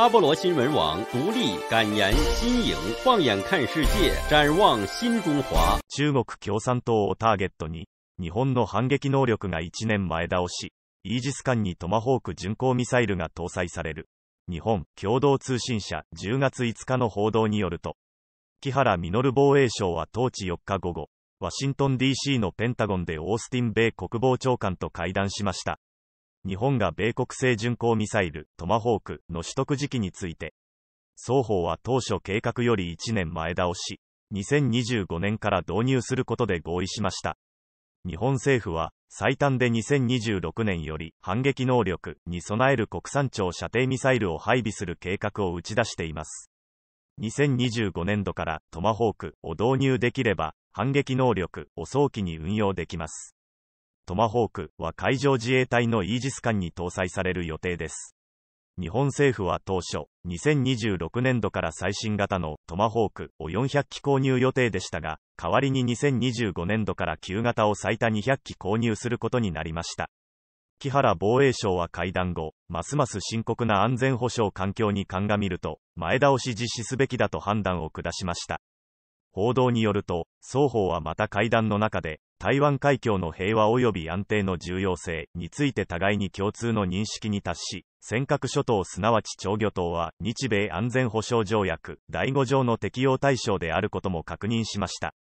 阿波罗新闻网独立、感言、新颖、放眼看世界、展望新中华。中国共産党をターゲットに、日本の反撃能力が1年前倒し、イージス艦にトマホーク巡航ミサイルが搭載される。日本共同通信社10月5日の報道によると、木原稔防衛省は当地4日午後、ワシントン DC のペンタゴンでオースティン米国防長官と会談しました。日本が米国製巡航ミサイル、トマホークの取得時期について、双方は当初計画より1年前倒し、2025年から導入することで合意しました。日本政府は、最短で2026年より反撃能力に備える国産庁射程ミサイルを配備する計画を打ち出しています。2025年度からトマホークを導入できれば、反撃能力を早期に運用できます。トマホークは海上自衛隊のイージス艦に搭載される予定です。日本政府は当初、2026年度から最新型のトマホークを400機購入予定でしたが、代わりに2025年度から旧型を最多200機購入することになりました。木原防衛省は会談後、ますます深刻な安全保障環境に鑑みると、前倒し実施すべきだと判断を下しました。報道によると、双方はまた会談の中で、台湾海峡の平和及び安定の重要性について互いに共通の認識に達し、尖閣諸島すなわち長魚島は日米安全保障条約第5条の適用対象であることも確認しました。